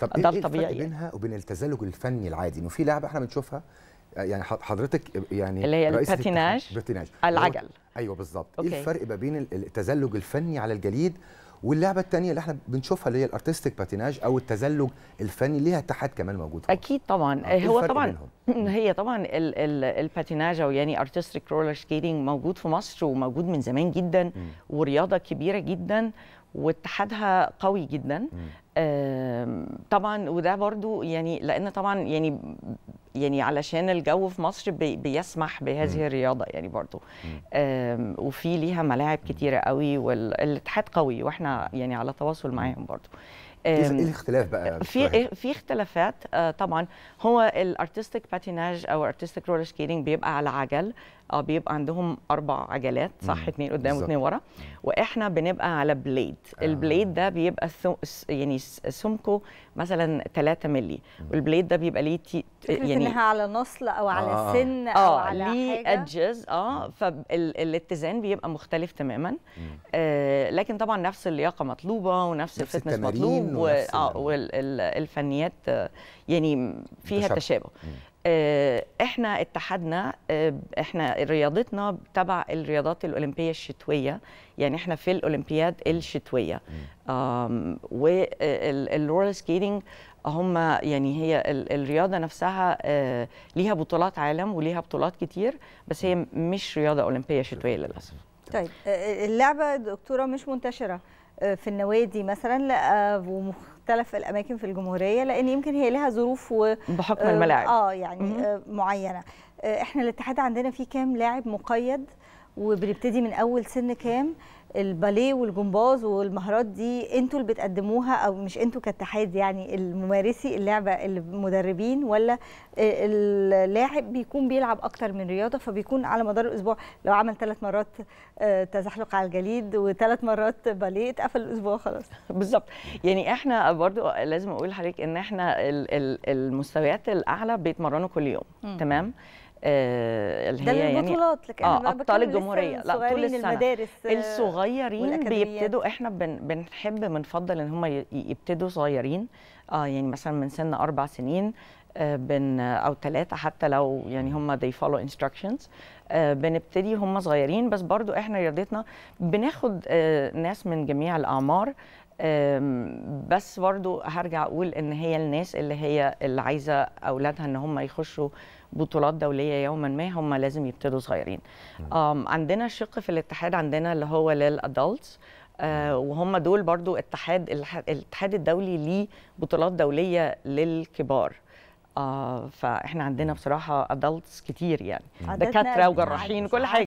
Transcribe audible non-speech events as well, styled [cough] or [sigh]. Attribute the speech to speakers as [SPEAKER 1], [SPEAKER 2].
[SPEAKER 1] طب ده إيه الطبيعي الفرق يعني. بينها وبين التزلج الفني العادي انه في لعبه احنا بنشوفها يعني حضرتك يعني اللي هي الباتيناج الباتيناج العجل ايوه بالظبط ايه الفرق ما بين التزلج الفني على الجليد واللعبه الثانيه اللي احنا بنشوفها اللي هي الارتستيك باتيناج او التزلج الفني ليها اتحاد كمان موجود هون. اكيد طبعا آه إيه هو طبعا
[SPEAKER 2] بينهم؟ [clears throat] هي طبعا الباتيناج او يعني ارتستيك رولر سكيتنج موجود في مصر وموجود من زمان جدا م. ورياضه كبيره جدا واتحادها قوي جدا آه طبعا وده برضو يعني لان طبعا يعني يعني علشان الجو في مصر بي بيسمح بهذه الرياضه يعني برضو وفي ليها ملاعب كتيره قوي والاتحاد قوي واحنا يعني على تواصل معاهم برضو ايه الاختلاف إيه بقى في في إيه اختلافات آه، طبعا هو الارتستيك باتيناج او الارتستيك رولر سكيتنج بيبقى على عجل اه بيبقى عندهم اربع عجلات صح اثنين قدام واثنين ورا واحنا بنبقى على بليد آه. البليد ده بيبقى يعني سمكه مثلا 3 مللي والبليد ده بيبقى ليه تي... يعني انها
[SPEAKER 1] على نصل او على آه. سن او آه. على
[SPEAKER 2] ليه حاجه ادجز اه فالاتزان بيبقى مختلف تماما آه لكن طبعا نفس اللياقه مطلوبه ونفس الفتنس مطلوب آه يعني. والفنيات آه، يعني فيها تشابه آه، احنا اتحدنا آه، احنا رياضتنا تبع الرياضات الاولمبيه الشتويه يعني احنا في الاولمبياد الشتويه والرول سكيتنج هم يعني هي الرياضه نفسها ليها بطولات عالم وليها بطولات كتير بس هي مش رياضه اولمبيه شتويه للاسف
[SPEAKER 1] طيب آه، آه، اللعبه دكتوره مش منتشره آه، في النوادي مثلا لا ومختلف الاماكن في الجمهوريه لان يمكن هي لها ظروف و بحكم الملاعب اه يعني معينه احنا الاتحاد عندنا فيه كام لاعب مقيد وبنبتدي من اول سن كام الباليه والجمباز والمهارات دي انتوا اللي بتقدموها او مش انتوا كاتحاد يعني الممارسي اللعبه المدربين ولا اللاعب بيكون بيلعب اكتر من رياضه فبيكون على مدار الاسبوع لو عمل ثلاث مرات آه، تزحلق على الجليد وثلاث مرات باليه اتقفل الاسبوع خلاص بالظبط يعني احنا برضو لازم اقول
[SPEAKER 2] لحضرتك ان احنا المستويات الاعلى بيتمرنوا كل يوم م. تمام آه، اللي هي يعني البطولات لكن اه ابطال الجمهوريه لا طول السنه المدارس آه، الصغيرين بيبتدوا احنا بن بنحب بنفضل ان هم يبتدوا صغيرين اه يعني مثلا من سن اربع سنين بن او ثلاثه حتى لو يعني هم دي فولو انستراكشنز بنبتدي هم صغيرين بس برضو احنا رياضتنا بناخد آه، ناس من جميع الاعمار بس برضو هرجع اقول ان هي الناس اللي هي اللي عايزه اولادها ان هم يخشوا بطولات دوليه يوما ما هم لازم يبتدوا صغيرين عندنا شق في الاتحاد عندنا اللي هو للادلتس آه، وهم دول برضو اتحاد الاتحاد الدولي لبطولات دوليه للكبار آه، فاحنا عندنا بصراحه ادلتس كتير يعني دكاتره وجراحين وكل حاجه